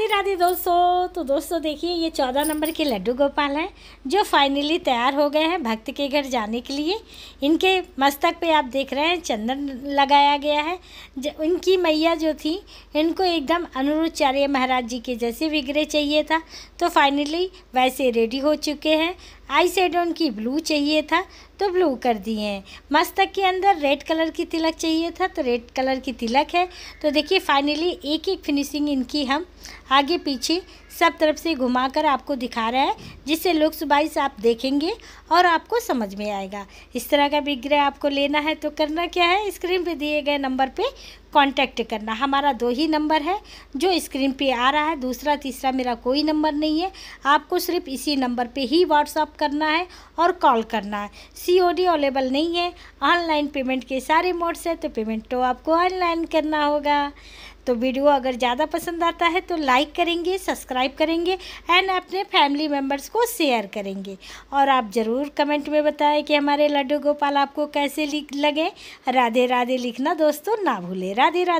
राधे राधे दोस्तों तो दोस्तों देखिए ये चौदह नंबर के लड्डू गोपाल हैं जो फाइनली तैयार हो गए हैं भक्त के घर जाने के लिए इनके मस्तक पे आप देख रहे हैं चंदन लगाया गया है इनकी मैया जो थी इनको एकदम अनुरुचार्य महाराज जी के जैसे विग्रह चाहिए था तो फाइनली वैसे रेडी हो चुके हैं आई सेड उनकी ब्लू चाहिए था तो ब्लू कर दिए हैं मस्तक के अंदर रेड कलर की तिलक चाहिए था तो रेड कलर की तिलक है तो देखिए फाइनली एक एक फिनिशिंग इनकी हम आगे पीछे सब तरफ से घुमाकर आपको दिखा रहा है जिससे लुक्स वाइज आप देखेंगे और आपको समझ में आएगा इस तरह का विग्रह आपको लेना है तो करना क्या है स्क्रीन पे दिए गए नंबर पे कांटेक्ट करना हमारा दो ही नंबर है जो स्क्रीन पे आ रहा है दूसरा तीसरा मेरा कोई नंबर नहीं है आपको सिर्फ इसी नंबर पे ही व्हाट्सअप करना है और कॉल करना है सी अवेलेबल नहीं है ऑनलाइन पेमेंट के सारे मोड्स हैं तो पेमेंट तो आपको ऑनलाइन करना होगा तो वीडियो अगर ज़्यादा पसंद आता है तो लाइक करेंगे सब्सक्राइब करेंगे एंड अपने फैमिली मेम्बर्स को शेयर करेंगे और आप ज़रूर कमेंट में बताएं कि हमारे लड्डू गोपाल आपको कैसे लगे राधे राधे लिखना दोस्तों ना भूलें राधे राधे